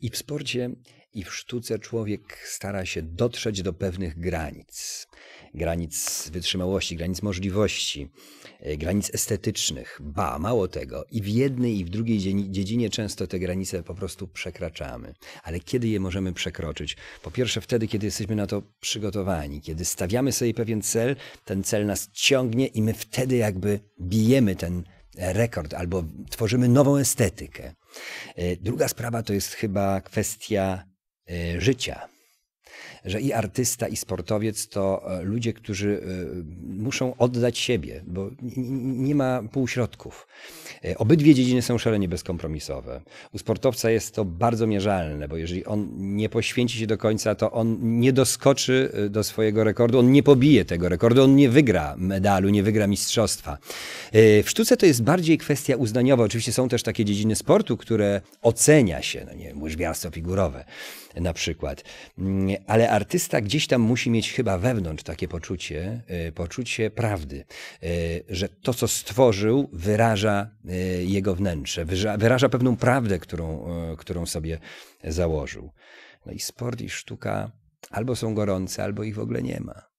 I w sporcie, i w sztuce człowiek stara się dotrzeć do pewnych granic. Granic wytrzymałości, granic możliwości, e, granic estetycznych. Ba, mało tego. I w jednej, i w drugiej dziedzinie często te granice po prostu przekraczamy. Ale kiedy je możemy przekroczyć? Po pierwsze, wtedy, kiedy jesteśmy na to przygotowani, kiedy stawiamy sobie pewien cel, ten cel nas ciągnie i my wtedy jakby bijemy ten rekord albo tworzymy nową estetykę. E, druga sprawa to jest chyba kwestia e, życia że i artysta, i sportowiec to e, ludzie, którzy e, muszą oddać siebie, bo nie ma półśrodków. E, obydwie dziedziny są szalenie bezkompromisowe. U sportowca jest to bardzo mierzalne, bo jeżeli on nie poświęci się do końca, to on nie doskoczy do swojego rekordu, on nie pobije tego rekordu, on nie wygra medalu, nie wygra mistrzostwa. W sztuce to jest bardziej kwestia uznaniowa. Oczywiście są też takie dziedziny sportu, które ocenia się, no nie wiem, łyżwiarstwo figurowe na przykład, mm, ale artysta gdzieś tam musi mieć chyba wewnątrz takie poczucie, e, poczucie prawdy, e, że to, co stworzył, wyraża e, jego wnętrze, wyraża pewną prawdę, którą, którą sobie założył. No i sport i sztuka albo są gorące, albo ich w ogóle nie ma.